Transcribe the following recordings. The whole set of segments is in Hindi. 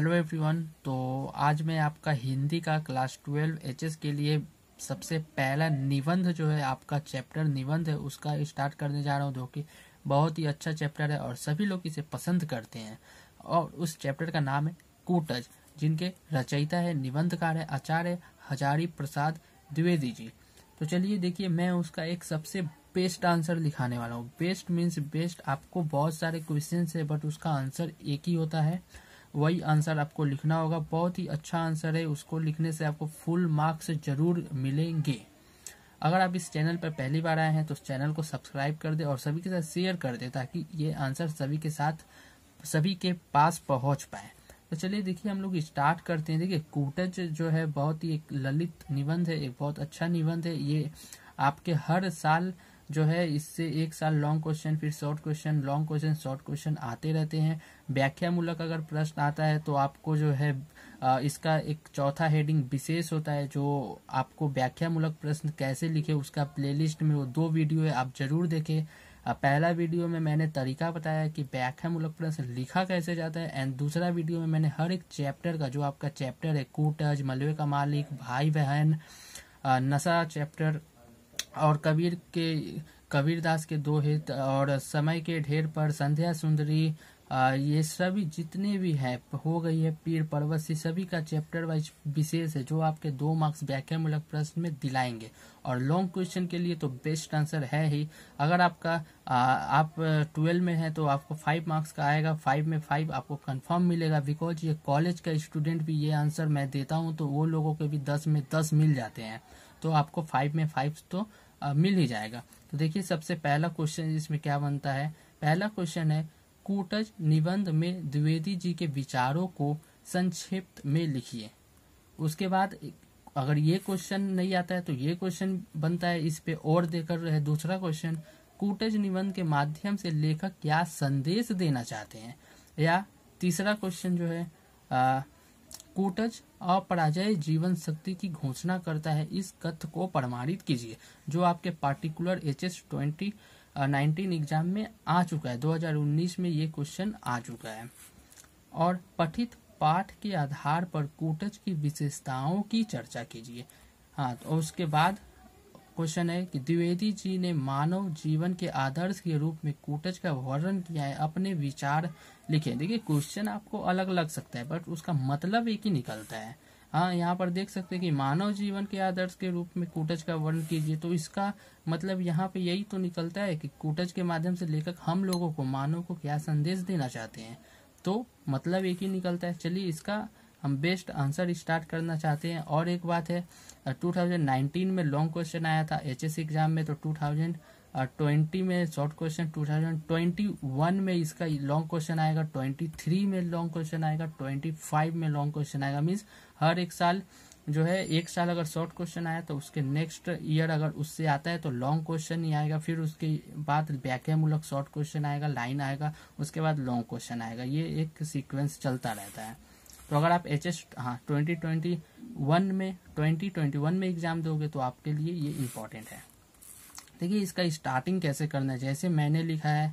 हेलो एवरीवन तो आज मैं आपका हिंदी का क्लास ट्वेल्व एचएस के लिए सबसे पहला निबंध जो है आपका चैप्टर निबंध है उसका स्टार्ट करने जा रहा हूँ जो कि बहुत ही अच्छा चैप्टर है और सभी लोग इसे पसंद करते हैं और उस चैप्टर का नाम है कूटज जिनके रचयिता है निबंधकार है आचार्य हजारी प्रसाद द्विवेदी जी तो चलिए देखिए मैं उसका एक सबसे बेस्ट आंसर लिखाने वाला हूँ बेस्ट मीन्स बेस्ट आपको बहुत सारे क्वेश्चन है बट उसका आंसर एक ही होता है वही आंसर आपको लिखना होगा बहुत ही अच्छा आंसर है उसको लिखने से आपको फुल मार्क्स जरूर मिलेंगे अगर आप इस चैनल पर पहली बार आए हैं तो चैनल को सब्सक्राइब कर दे और सभी के साथ शेयर कर दे ताकि ये आंसर सभी के साथ सभी के पास पहुंच पाए तो चलिए देखिए हम लोग स्टार्ट करते हैं देखिए कूटज जो है बहुत ही एक ललित निबंध है एक बहुत अच्छा निबंध है ये आपके हर साल जो है इससे एक साल लॉन्ग क्वेश्चन फिर short question long question short question आते रहते हैं व्याख्या मूलक अगर प्रश्न आता है तो आपको जो है इसका एक चौथा हेडिंग विशेष होता है जो आपको व्याख्या मूलक प्रश्न कैसे लिखे उसका प्लेलिस्ट में वो दो वीडियो है आप जरूर देखें पहला वीडियो में मैंने तरीका बताया कि व्याख्या मूलक प्रश्न लिखा कैसे जाता है एंड दूसरा वीडियो में मैंने हर एक चैप्टर का जो आपका चैप्टर है कूटज मलवे का मालिक भाई बहन नशा चैप्टर और कबीर के कबीरदास के दोहित और समय के ढेर पर संध्या सुंदरी ये सभी जितने भी है हो गई है पीर पर्वत से सभी का चैप्टर वाइज विशेष है जो आपके दो मार्क्स व्याख्यामूलक प्रश्न में दिलाएंगे और लॉन्ग क्वेश्चन के लिए तो बेस्ट आंसर है ही अगर आपका आ, आप ट्वेल्व में है तो आपको फाइव मार्क्स का आएगा फाइव में फाइव आपको कंफर्म मिलेगा बिकॉज ये कॉलेज का स्टूडेंट भी ये आंसर मैं देता हूँ तो वो लोगों के भी दस में दस मिल जाते हैं तो आपको फाइव में फाइव तो आ, मिल ही जाएगा तो देखिए सबसे पहला क्वेश्चन इसमें क्या बनता है पहला क्वेश्चन है कूटज निबंध में द्विवेदी जी के विचारों को संक्षिप्त में लिखिए उसके बाद अगर ये क्वेश्चन नहीं आता है तो ये क्वेश्चन बनता है इस पे और देकर रहे दूसरा क्वेश्चन कूटज निबंध के माध्यम से लेखक क्या संदेश देना चाहते हैं या तीसरा क्वेश्चन जो है आ, कूटज अपराजय जीवन शक्ति की घोषणा करता है इस कथ को प्रमाणित कीजिए जो आपके particular H S twenty nineteen exam में आ चुका है 2019 में ये क्वेश्चन आ चुका है और पठित पाठ के आधार पर कूटज की विशेषताओं की चर्चा कीजिए हाँ तो उसके बाद क्वेश्चन है कि द्विवेदी जी ने मानव जीवन के आदर्श के रूप में कूटज का वर्णन किया है अपने विचार लिखे देखिए क्वेश्चन आपको अलग लग सकता है बट उसका मतलब एक ही निकलता है हाँ यहाँ पर देख सकते हैं कि मानव जीवन के आदर्श के रूप में कूटज का वर्णन कीजिए तो इसका मतलब यहाँ पे यही तो निकलता है कि कूटज के माध्यम से लेखक हम लोगों को मानव को क्या संदेश देना चाहते हैं तो मतलब एक ही निकलता है चलिए इसका हम बेस्ट आंसर स्टार्ट करना चाहते हैं और एक बात है 2019 में लॉन्ग क्वेश्चन आया था एच एग्जाम में तो टू ट्वेंटी में short question two thousand twenty one में इसका लॉन्ग क्वेश्चन आएगा ट्वेंटी थ्री में लॉन्ग क्वेश्चन आएगा ट्वेंटी फाइव में लॉन्ग क्वेश्चन आएगा मीन्स हर एक साल जो है एक साल अगर शॉर्ट क्वेश्चन आया तो उसके नेक्स्ट ईयर अगर उससे आता है तो लॉन्ग क्वेश्चन ही आएगा फिर उसके बाद व्याख्यामूलक शॉर्ट क्वेश्चन आएगा लाइन आएगा उसके बाद लॉन्ग क्वेश्चन आएगा ये एक सीक्वेंस चलता रहता है तो अगर आप एच एस हाँ ट्वेंटी ट्वेंटी वन में ट्वेंटी ट्वेंटी वन में एग्जाम दोगे तो आपके लिए ये इम्पोर्टेंट है देखिए इसका स्टार्टिंग कैसे करना है जैसे मैंने लिखा है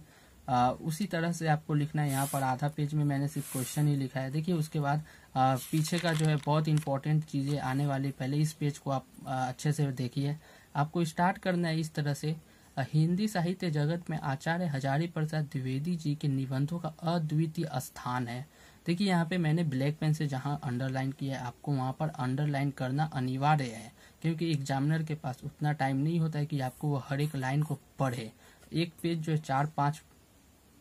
आ, उसी तरह से आपको लिखना है यहाँ पर आधा पेज में मैंने सिर्फ क्वेश्चन ही लिखा है देखिए उसके बाद आ, पीछे का जो है बहुत इंपॉर्टेंट चीज़ें आने वाली पहले इस पेज को आप आ, अच्छे से देखिए आपको स्टार्ट करना है इस तरह से हिंदी साहित्य जगत में आचार्य हजारी प्रसाद द्विवेदी जी के निबंधों का अद्वितीय स्थान है देखिए यहाँ पे मैंने ब्लैक पेन से जहाँ अंडरलाइन किया है आपको वहाँ पर अंडरलाइन करना अनिवार्य है क्योंकि एग्जामिनर के पास उतना टाइम नहीं होता है कि आपको वो हर एक लाइन को पढ़े एक पेज जो है चार पाँच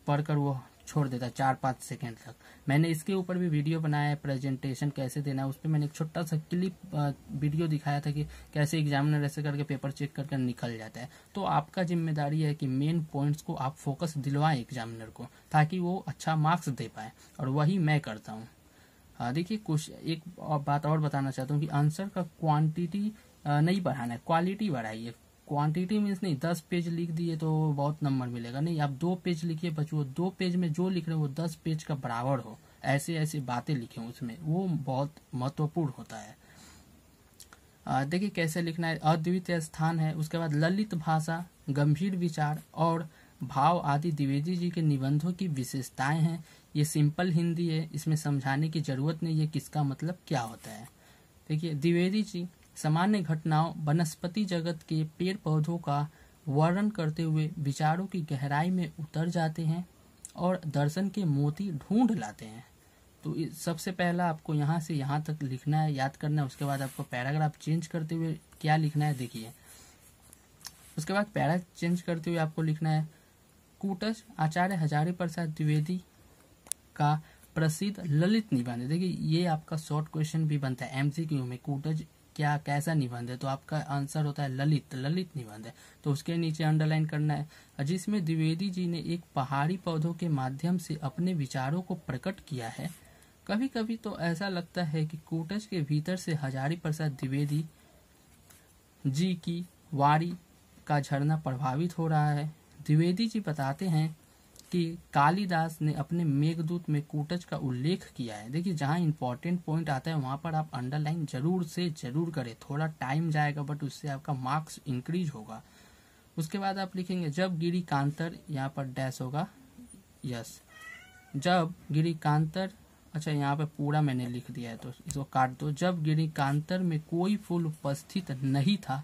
पढ़कर वो छोड़ देता है चार पाँच सेकेंड तक मैंने इसके ऊपर भी वीडियो बनाया है प्रेजेंटेशन कैसे देना है उस पर मैंने एक छोटा सा क्लिप वीडियो दिखाया था कि कैसे एग्जामिनर ऐसे करके पेपर चेक करके निकल जाता है तो आपका जिम्मेदारी है कि मेन पॉइंट्स को आप फोकस दिलवाएं एग्जामिनर को ताकि वो अच्छा मार्क्स दे पाए और वही मैं करता हूँ देखिए कुछ एक बात और बताना चाहता हूँ कि आंसर का क्वांटिटी नहीं बढ़ाना है क्वालिटी बढ़ाइए क्वांटिटी मीन्स नहीं दस पेज लिख दिए तो बहुत नंबर मिलेगा नहीं आप दो पेज लिखिए बच्चों दो पेज में जो लिख रहे हो वो दस पेज का बराबर हो ऐसे ऐसी बातें लिखें उसमें वो बहुत महत्वपूर्ण होता है देखिए कैसे लिखना है अद्वितीय स्थान है उसके बाद ललित भाषा गंभीर विचार और भाव आदि द्विवेदी जी के निबंधों की विशेषताएं हैं ये सिंपल हिंदी है इसमें समझाने की जरूरत नहीं है किसका मतलब क्या होता है देखिए द्विवेदी जी सामान्य घटनाओं वनस्पति जगत के पेड़ पौधों का वर्णन करते हुए विचारों की गहराई में उतर जाते हैं और दर्शन के मोती ढूंढ लाते हैं तो सबसे पहला आपको यहाँ से यहाँ तक लिखना है याद करना है उसके बाद आपको पैराग्राफ चेंज करते हुए क्या लिखना है देखिए उसके बाद पैरा चेंज करते हुए आपको लिखना है कूटज आचार्य हजारे प्रसाद द्विवेदी का प्रसिद्ध ललित निबंध देखिए ये आपका शॉर्ट क्वेश्चन भी बनता है एमसीक्यू में कूटज क्या कैसा निबंध है तो आपका आंसर होता है ललित ललित निबंध है तो उसके नीचे अंडरलाइन करना है जिसमें द्विवेदी जी ने एक पहाड़ी पौधों के माध्यम से अपने विचारों को प्रकट किया है कभी कभी तो ऐसा लगता है कि कूटज के भीतर से हजारी प्रसाद द्विवेदी जी की वारी का झरना प्रभावित हो रहा है द्विवेदी जी बताते हैं कि कालिदास ने अपने मेघदूत में कूटज का उल्लेख किया है देखिए जहाँ इंपॉर्टेंट पॉइंट आता है वहाँ पर आप अंडरलाइन जरूर से जरूर करें थोड़ा टाइम जाएगा बट उससे आपका मार्क्स इंक्रीज होगा उसके बाद आप लिखेंगे जब गिरी कांतर यहाँ पर डैश होगा यस जब गिरी कांतर अच्छा यहाँ पर पूरा मैंने लिख दिया है तो इसको काट दो जब गिरी कांतर में कोई फूल उपस्थित नहीं था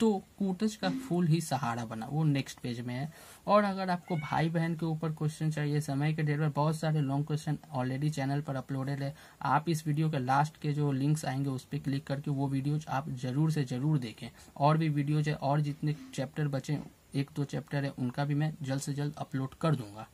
तो कूटज का फूल ही सहारा बना वो नेक्स्ट पेज में है और अगर आपको भाई बहन के ऊपर क्वेश्चन चाहिए समय के डेट पर बहुत सारे लॉन्ग क्वेश्चन ऑलरेडी चैनल पर अपलोडेड है आप इस वीडियो के लास्ट के जो लिंक्स आएंगे उस पर क्लिक करके वो वीडियो आप जरूर से जरूर देखें और भी वीडियोज है और जितने चैप्टर बचे एक दो चैप्टर है उनका भी मैं जल्द से जल्द अपलोड कर दूंगा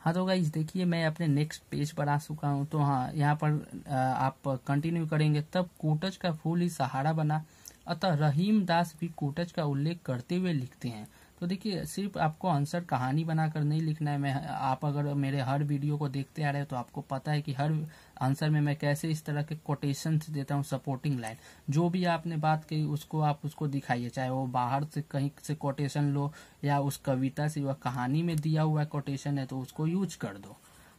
हाँ तो गाइज देखिए मैं अपने नेक्स्ट पेज पर आ चुका हूँ तो हाँ यहाँ पर आप कंटिन्यू करेंगे तब कोटज का फूल ही सहारा बना अतः रहीम दास भी कोटज का उल्लेख करते हुए लिखते हैं तो देखिए सिर्फ आपको आंसर कहानी बनाकर नहीं लिखना है मैं आप अगर मेरे हर वीडियो को देखते आ रहे हो तो आपको पता है कि हर आंसर में मैं कैसे इस तरह के कोटेशन देता हूँ सपोर्टिंग लाइन जो भी आपने बात कही उसको आप उसको दिखाइए चाहे वो बाहर से कहीं से कोटेशन लो या उस कविता से वह कहानी में दिया हुआ कोटेशन है तो उसको यूज कर दो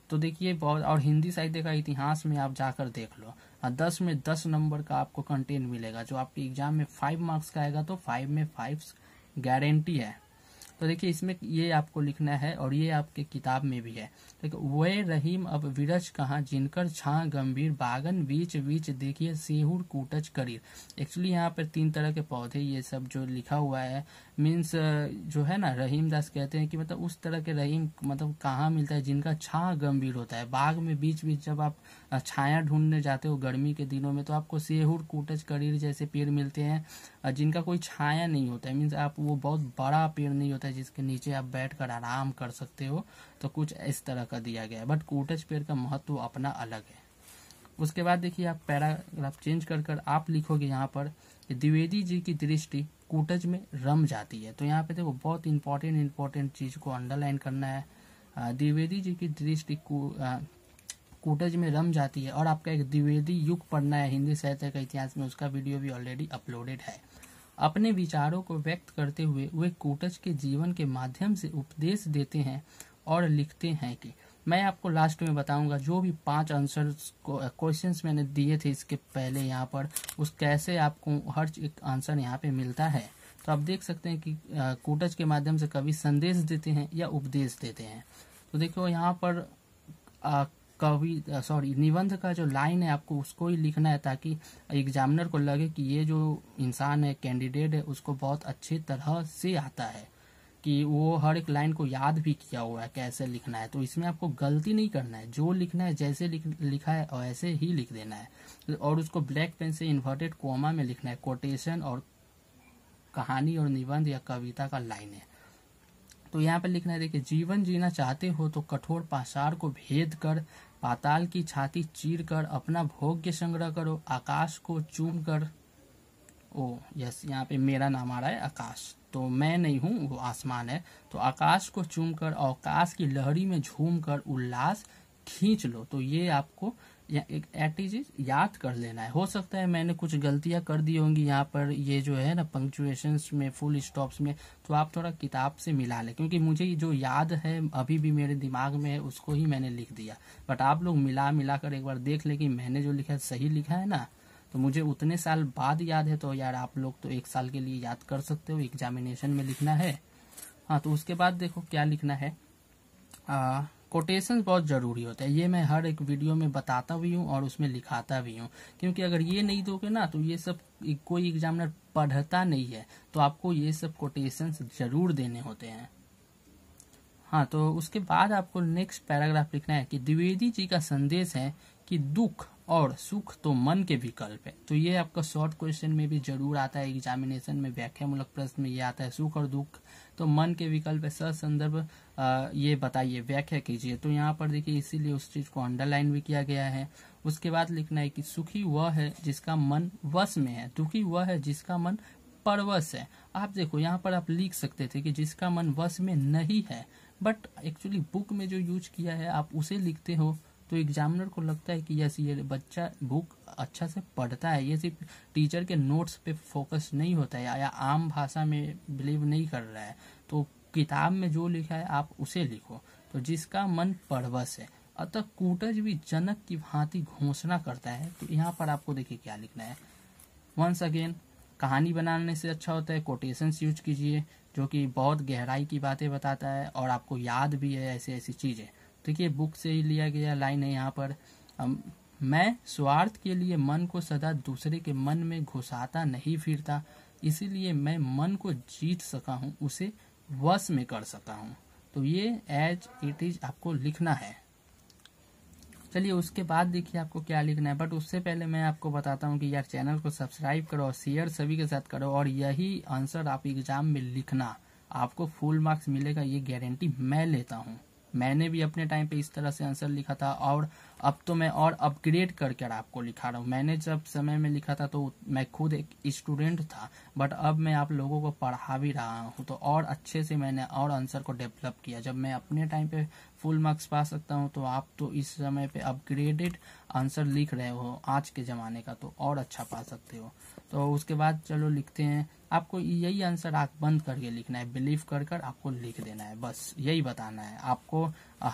तो देखिए बहुत और हिंदी साहित्य का इतिहास में आप जाकर देख लो और हाँ, दस में दस नंबर का आपको कंटेंट मिलेगा जो आपके एग्जाम में फाइव मार्क्स का आएगा तो फाइव में फाइव गारंटी है तो देखिए इसमें ये आपको लिखना है और ये आपके किताब में भी है देखिए वे रहीम अब विरज कहा जिनकर छा गंभीर बागन बीच बीच देखिए सेहुर कूटच करीर एक्चुअली यहाँ पर तीन तरह के पौधे ये सब जो लिखा हुआ है मीन्स जो है ना रहीम दास कहते हैं कि मतलब उस तरह के रहीम मतलब कहाँ मिलता है जिनका छा गंभीर होता है बाग में बीच बीच जब आप छाया ढूंढने जाते हो गर्मी के दिनों में तो आपको सेहुर कूटच करीर जैसे पेड़ मिलते हैं जिनका कोई छाया नहीं होता है मीन्स आप वो बहुत बड़ा पेड़ नहीं होता है है जिसके नीचे आप बैठकर आराम कर सकते हो तो कुछ इस तरह का दिया गया है बट कोटेज पेयर का महत्व अपना अलग है उसके बाद देखिए आप पैराग्राफ चेंज कर कर आप लिखोगे यहाँ पर द्विवेदी जी की दृष्टि कोटेज में रम जाती है तो यहाँ पे देखो बहुत इंपॉर्टेंट इंपॉर्टेंट चीज को अंडरलाइन करना है द्विवेदी जी की दृष्टि कोटेज में रम जाती है और आपका एक द्विवेदी युग पढ़ना है हिंदी साहित्य के इतिहास में उसका वीडियो भी ऑलरेडी अपलोडेड है अपने विचारों को व्यक्त करते हुए वे कोटच के जीवन के माध्यम से उपदेश देते हैं और लिखते हैं कि मैं आपको लास्ट में बताऊंगा जो भी पांच आंसर क्वेश्चंस uh, मैंने दिए थे इसके पहले यहाँ पर उस कैसे आपको हर एक आंसर यहाँ पे मिलता है तो आप देख सकते हैं कि uh, कोटच के माध्यम से कवि संदेश देते हैं या उपदेश देते हैं तो देखो यहाँ पर आ, uh, कवि सॉरी निबंध का जो लाइन है आपको उसको ही लिखना है ताकि एग्जामिनर को लगे कि ये जो इंसान है कैंडिडेट है उसको बहुत अच्छी तरह से आता है कि वो हर एक लाइन को याद भी किया हुआ है कैसे लिखना है तो इसमें आपको गलती नहीं करना है जो लिखना है जैसे लिख, लिखा है वैसे ही लिख देना है और उसको ब्लैक पेन से इन्वर्टेड कोमा में लिखना है कोटेशन और कहानी और निबंध या कविता का लाइन है तो यहाँ पर लिखना है देखिए जीवन जीना चाहते हो तो कठोर पाषाण को भेद कर पाताल की छाती चीर कर अपना भोग्य संग्रह करो आकाश को चूम कर ओ यस यहाँ पे मेरा नाम आ रहा है आकाश तो मैं नहीं हूँ वो आसमान है तो आकाश को चूम कर अवकाश की लहरी में झूम कर उल्लास खींच लो तो ये आपको एक इज याद कर लेना है हो सकता है मैंने कुछ गलतियां कर दी होंगी यहाँ पर ये जो है ना पंक्चुएशन में फुल स्टॉप्स में तो आप थोड़ा किताब से मिला लें क्योंकि मुझे जो याद है अभी भी मेरे दिमाग में है उसको ही मैंने लिख दिया बट आप लोग मिला मिला कर एक बार देख ले कि मैंने जो लिखा है सही लिखा है ना तो मुझे उतने साल बाद याद है तो यार आप लोग तो एक साल के लिए याद कर सकते हो एग्जामिनेशन में लिखना है हाँ तो उसके बाद देखो क्या लिखना है आ, कोटेशन बहुत ज़रूरी होता है ये मैं हर एक वीडियो में बताता भी हूँ और उसमें लिखाता भी हूँ क्योंकि अगर ये नहीं दोगे ना तो ये सब कोई एग्जामिनर पढ़ता नहीं है तो आपको ये सब कोटेशन जरूर देने होते हैं हाँ तो उसके बाद आपको नेक्स्ट पैराग्राफ लिखना है कि द्विवेदी जी का संदेश है कि दुख और सुख तो मन के विकल्प है तो ये आपका शॉर्ट क्वेश्चन में भी जरूर आता है एग्जामिनेशन में व्याख्यामूलक प्रश्न में ये आता है सुख और दुख तो मन के विकल्प संदर्भ ये बताइए व्याख्या कीजिए तो यहाँ पर देखिए इसीलिए उस चीज को अंडरलाइन भी किया गया है उसके बाद लिखना है कि सुखी वह है जिसका मन वश में है दुखी वह है जिसका मन परवश है आप देखो यहाँ पर आप लिख सकते थे कि जिसका मन वश में नहीं है बट एक्चुअली बुक में जो यूज किया है आप उसे लिखते हो तो एग्जामिनर को लगता है कि यस ये बच्चा बुक अच्छा से पढ़ता है ये सिर्फ टीचर के नोट्स पे फोकस नहीं होता है या आम भाषा में बिलीव नहीं कर रहा है तो किताब में जो लिखा है आप उसे लिखो तो जिसका मन पढ़वस है अतः कूटज भी जनक की भांति घोषणा करता है तो यहाँ पर आपको देखिए क्या लिखना है वंस अगेन कहानी बनाने से अच्छा होता है कोटेशंस यूज कीजिए जो कि बहुत गहराई की बातें बताता है और आपको याद भी है ऐसी ऐसी चीज़ें देखिए बुक से ही लिया गया लाइन है यहाँ पर मैं स्वार्थ के लिए मन को सदा दूसरे के मन में घुसाता नहीं फिरता इसीलिए मैं मन को जीत सका हूँ उसे वश में कर सका हूँ तो ये एज इट इज आपको लिखना है चलिए उसके बाद देखिए आपको क्या लिखना है बट उससे पहले मैं आपको बताता हूँ कि यार चैनल को सब्सक्राइब करो और शेयर सभी के साथ करो और यही आंसर आप एग्जाम में लिखना आपको फुल मार्क्स मिलेगा ये गारंटी मैं लेता हूँ मैंने भी अपने टाइम पे इस तरह से आंसर लिखा था और अब तो मैं और अपग्रेड करके आपको लिखा रहा हूँ मैंने जब समय में लिखा था तो मैं खुद एक स्टूडेंट था बट अब मैं आप लोगों को पढ़ा भी रहा हूँ तो और अच्छे से मैंने और आंसर को डेवलप किया जब मैं अपने टाइम पे फुल मार्क्स पा सकता हूँ तो आप तो इस समय पे अपग्रेडेड आंसर लिख रहे हो आज के ज़माने का तो और अच्छा पा सकते हो तो उसके बाद चलो लिखते हैं आपको यही आंसर आग बंद करके लिखना है बिलीव कर कर आपको लिख देना है बस यही बताना है आपको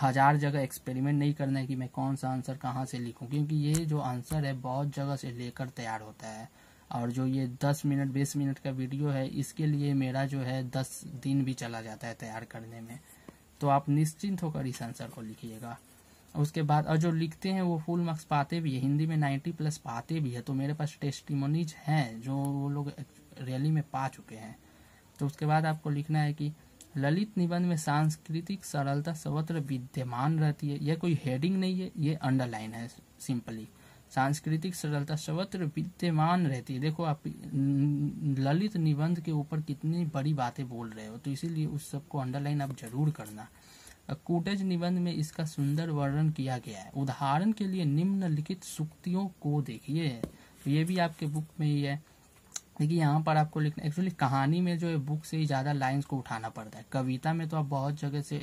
हजार जगह एक्सपेरिमेंट नहीं करना है कि मैं कौन सा आंसर कहाँ से लिखूं क्योंकि ये जो आंसर है बहुत जगह से लेकर तैयार होता है और जो ये दस मिनट बीस मिनट का वीडियो है इसके लिए मेरा जो है दस दिन भी चला जाता है तैयार करने में तो आप निश्चिंत होकर इस आंसर को लिखिएगा उसके बाद और जो लिखते हैं वो फुल मार्क्स पाते भी है हिंदी में नाइन्टी प्लस पाते भी है तो मेरे पास टेस्टिमोनीज हैं जो वो लोग रैली में पा चुके हैं तो उसके बाद आपको लिखना है कि ललित निबंध में सांस्कृतिक सरलता सर्वत्र विद्यमान रहती है यह कोई हेडिंग नहीं है ये अंडरलाइन है सिंपली सांस्कृतिक सरलता सर्वत्र विद्यमान रहती है देखो आप ललित निबंध के ऊपर कितनी बड़ी बातें बोल रहे हो तो इसीलिए उस सबको अंडरलाइन आप जरूर करना कूटज निबंध में इसका सुंदर वर्णन किया गया है उदाहरण के लिए निम्नलिखित सुक्तियों को देखिए तो ये भी आपके बुक में ही है देखिए यहाँ पर आपको लिखना एक्चुअली कहानी में जो है बुक से ही ज़्यादा लाइंस को उठाना पड़ता है कविता में तो आप बहुत जगह से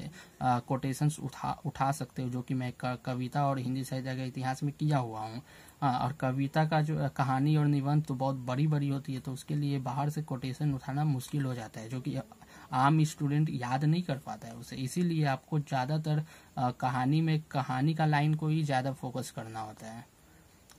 कोटेशंस उठा उठा सकते हो जो कि मैं कविता और हिंदी साहित्य के इतिहास में किया हुआ हूँ और कविता का जो कहानी और निबंध तो बहुत बड़ी बड़ी होती है तो उसके लिए बाहर से कोटेशन उठाना मुश्किल हो जाता है जो कि आम स्टूडेंट याद नहीं कर पाता है उसे इसीलिए आपको ज़्यादातर कहानी में कहानी का लाइन को ही ज़्यादा फोकस करना होता है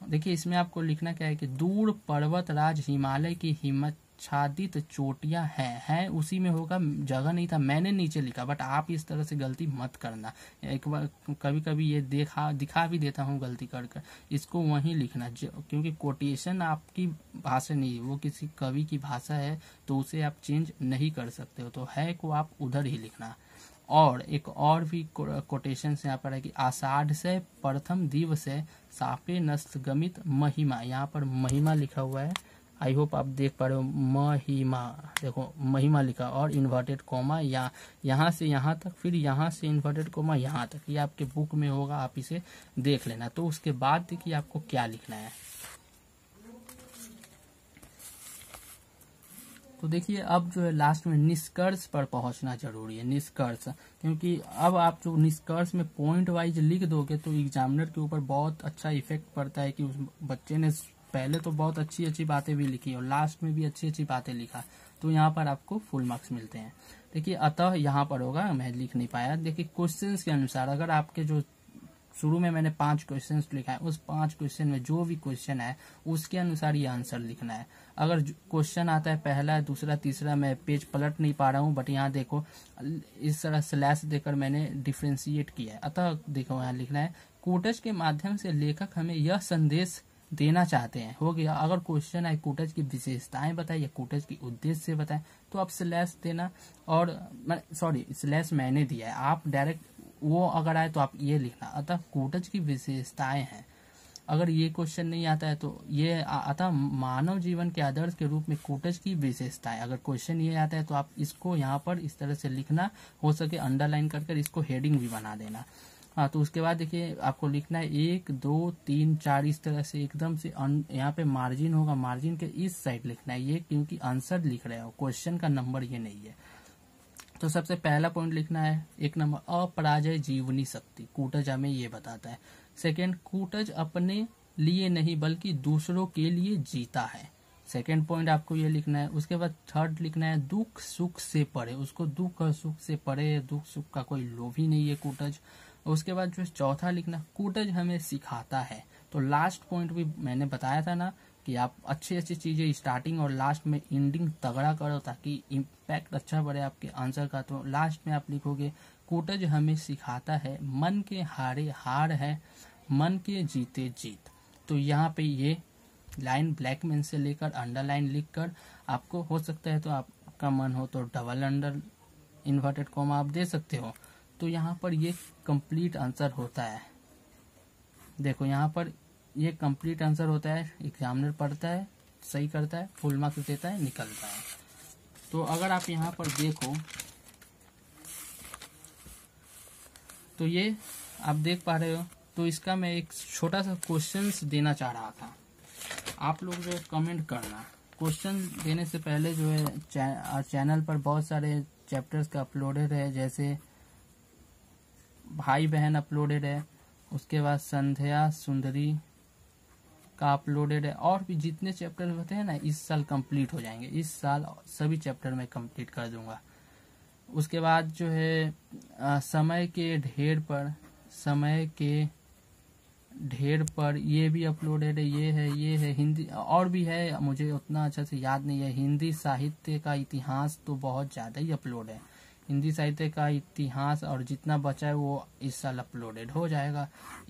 देखिए इसमें आपको लिखना क्या है कि दूर पर्वत राज हिमालय की हिम्मत छादित चोटियां हैं हैं उसी में होगा जगह नहीं था मैंने नीचे लिखा बट आप इस तरह से गलती मत करना एक बार कभी कभी ये देखा दिखा भी देता हूँ गलती कर कर इसको वहीं लिखना क्योंकि कोटेशन आपकी भाषा नहीं है वो किसी कवि की भाषा है तो उसे आप चेंज नहीं कर सकते हो तो है को आप उधर ही लिखना और एक और भी कोटेशन यहाँ पर है कि आषाढ़ से प्रथम दिवस सापे नस्त गमित महिमा यहाँ पर महिमा लिखा हुआ है आई होप आप देख पा रहे हो महिमा देखो महिमा लिखा और इन्वर्टेड कोमा या यहाँ से यहाँ तक फिर यहाँ से इन्वर्टेड कोमा यहाँ तक ये यह आपके बुक में होगा आप इसे देख लेना तो उसके बाद देखिए आपको क्या लिखना है तो देखिए अब जो है लास्ट में निष्कर्ष पर पहुंचना जरूरी है निष्कर्ष क्योंकि अब आप जो निष्कर्ष में पॉइंट वाइज लिख दोगे तो एग्जामिनर के ऊपर बहुत अच्छा इफेक्ट पड़ता है कि उस बच्चे ने पहले तो बहुत अच्छी अच्छी बातें भी लिखी और लास्ट में भी अच्छी अच्छी बातें लिखा तो यहाँ पर आपको फुल मार्क्स मिलते हैं देखिए अतः यहाँ पर होगा मैं लिख नहीं पाया देखिए क्वेश्चन के अनुसार अगर आपके जो शुरू में मैंने पांच क्वेश्चन लिखा है उस पांच क्वेश्चन में जो भी क्वेश्चन है उसके अनुसार ये आंसर लिखना है अगर क्वेश्चन आता है पहला दूसरा तीसरा मैं पेज पलट नहीं पा रहा हूँ बट यहाँ देखो इस तरह स्लैश देकर मैंने डिफ्रेंशिएट किया है अतः देखो यहाँ लिखना है कोटज के माध्यम से लेखक हमें यह संदेश देना चाहते हैं हो गया अगर क्वेश्चन है कोटज की विशेषताएं बताएं या कोटज की उद्देश्य बताएं तो आप स्लैश देना और सॉरी स्लैश मैंने दिया है आप डायरेक्ट वो अगर आए तो आप ये लिखना अतः कोटज की विशेषताएं हैं अगर ये क्वेश्चन नहीं आता है तो ये आता मानव जीवन के आदर्श के रूप में कोटज की विशेषता है अगर क्वेश्चन ये आता है तो आप इसको यहाँ पर इस तरह से लिखना हो सके अंडरलाइन कर इसको हेडिंग भी बना देना हाँ तो उसके बाद देखिए आपको लिखना है एक दो तीन चार इस तरह से एकदम से यहाँ पे मार्जिन होगा मार्जिन के इस साइड लिखना है ये क्योंकि आंसर लिख रहे हो क्वेश्चन का नंबर ये नहीं है तो सबसे पहला पॉइंट लिखना है एक नंबर अपराजय जीवनी शक्ति कूटज हमें ये बताता है सेकेंड कूटज अपने लिए नहीं बल्कि दूसरों के लिए जीता है सेकेंड पॉइंट आपको ये लिखना है उसके बाद थर्ड लिखना है दुख सुख से परे उसको दुख और सुख से परे दुख सुख का कोई लोभ ही नहीं है कूटज उसके बाद जो चौथा लिखना कूटज हमें सिखाता है तो लास्ट पॉइंट भी मैंने बताया था ना कि आप अच्छी अच्छी चीज़ें स्टार्टिंग और लास्ट में एंडिंग तगड़ा करो ताकि इम्पैक्ट अच्छा पड़े आपके आंसर का तो लास्ट में आप लिखोगे कूटज हमें सिखाता है मन के हारे हार है मन के जीते जीत तो यहाँ पे ये लाइन ब्लैक मेन से लेकर अंडरलाइन लिख कर आपको हो सकता है तो आपका मन हो तो डबल अंडर इन्वर्टेड कॉमा आप दे सकते हो तो यहाँ पर ये कंप्लीट आंसर होता है देखो यहाँ पर ये कंप्लीट आंसर होता है एग्जामिनर पढ़ता है सही करता है फुल मार्क्स देता है निकलता है तो अगर आप यहाँ पर देखो तो ये आप देख पा रहे हो तो इसका मैं एक छोटा सा क्वेश्चन देना चाह रहा था आप लोग जो कमेंट करना क्वेश्चन देने से पहले जो है चै, चैनल पर बहुत सारे चैप्टर्स का अपलोडेड है जैसे भाई बहन अपलोडेड है उसके बाद संध्या सुंदरी का अपलोडेड है और भी जितने चैप्टर होते हैं ना इस साल कंप्लीट हो जाएंगे इस साल सभी चैप्टर में कंप्लीट कर दूंगा उसके बाद जो है समय के ढेर पर समय के ढेर पर ये भी अपलोडेड है ये है ये है हिंदी और भी है मुझे उतना अच्छा से याद नहीं है हिंदी साहित्य का इतिहास तो बहुत ज़्यादा ही अपलोड है हिंदी साहित्य का इतिहास और जितना बचा है वो इस साल अपलोडेड हो जाएगा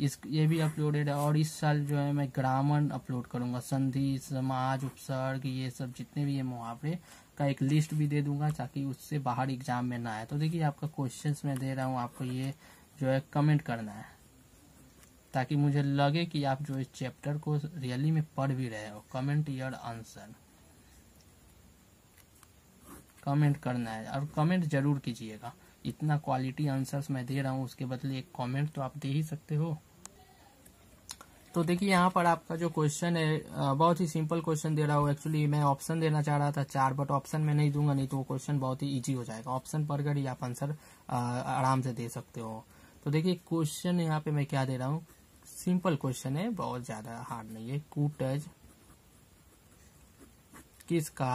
इस ये भी अपलोडेड है और इस साल जो है मैं ग्रामन अपलोड करूँगा संधि समाज उपसर्ग ये सब जितने भी ये मुहावरे का एक लिस्ट भी दे दूंगा ताकि उससे बाहर एग्जाम में ना आए तो देखिए आपका क्वेश्चंस मैं दे रहा हूँ आपको ये जो है कमेंट करना है ताकि मुझे लगे कि आप जो इस चैप्टर को रियली में पढ़ भी रहे हो कमेंट योर आंसर कमेंट करना है और कमेंट जरूर कीजिएगा इतना क्वालिटी आंसर्स मैं दे रहा हूँ उसके बदले एक कमेंट तो आप दे ही सकते हो तो देखिए यहाँ पर आपका जो क्वेश्चन है बहुत ही सिंपल क्वेश्चन दे रहा हूँ एक्चुअली मैं ऑप्शन देना चाह रहा था चार बट ऑप्शन में नहीं दूंगा नहीं तो वो क्वेश्चन बहुत ही इजी हो जाएगा ऑप्शन पर ही आप आंसर आराम से दे सकते हो तो देखिए क्वेश्चन यहाँ पे मैं क्या दे रहा हूँ सिंपल क्वेश्चन है बहुत ज्यादा हार्ड नहीं है कूटज किसका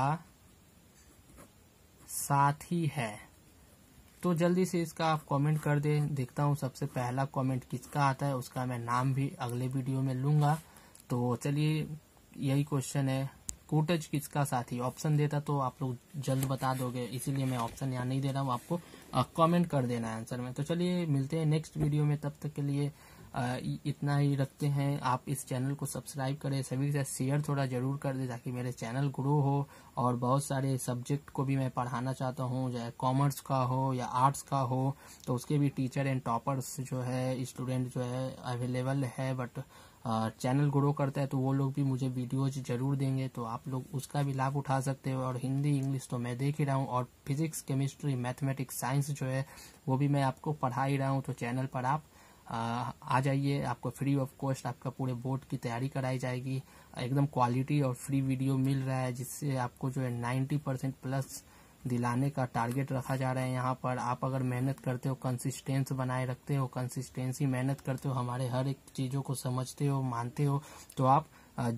साथी है तो जल्दी से इसका आप कमेंट कर दें देखता हूँ सबसे पहला कमेंट किसका आता है उसका मैं नाम भी अगले वीडियो में लूंगा तो चलिए यही क्वेश्चन है कूटज किसका साथी ऑप्शन देता तो आप लोग जल्द बता दोगे इसीलिए मैं ऑप्शन यहाँ नहीं दे रहा हूँ आपको कमेंट कर देना है आंसर में तो चलिए मिलते हैं नेक्स्ट वीडियो में तब तक के लिए इतना ही रखते हैं आप इस चैनल को सब्सक्राइब करें सभी के साथ शेयर थोड़ा जरूर कर दें ताकि मेरे चैनल ग्रो हो और बहुत सारे सब्जेक्ट को भी मैं पढ़ाना चाहता हूँ चाहे कॉमर्स का हो या आर्ट्स का हो तो उसके भी टीचर एंड टॉपर्स जो है स्टूडेंट जो है अवेलेबल है बट चैनल ग्रो करता है तो वो लोग भी मुझे वीडियोज जरूर देंगे तो आप लोग उसका भी लाभ उठा सकते हो और हिंदी इंग्लिश तो मैं देख ही रहा हूँ और फिजिक्स केमिस्ट्री मैथमेटिक्स साइंस जो है वो भी मैं आपको पढ़ा ही रहा हूँ तो चैनल पर आप आ जाइए आपको फ्री ऑफ कॉस्ट आपका पूरे बोर्ड की तैयारी कराई जाएगी एकदम क्वालिटी और फ्री वीडियो मिल रहा है जिससे आपको जो है नाइन्टी परसेंट प्लस दिलाने का टारगेट रखा जा रहा है यहाँ पर आप अगर मेहनत करते हो कंसिस्टेंस बनाए रखते हो कंसिस्टेंसी मेहनत करते हो हमारे हर एक चीज़ों को समझते हो मानते हो तो आप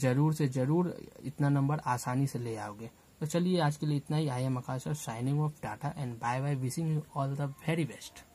जरूर से जरूर इतना नंबर आसानी से ले आओगे तो चलिए आज के लिए इतना ही आई एम आकाश और signing off ta ta and bye bye wishing you all the very best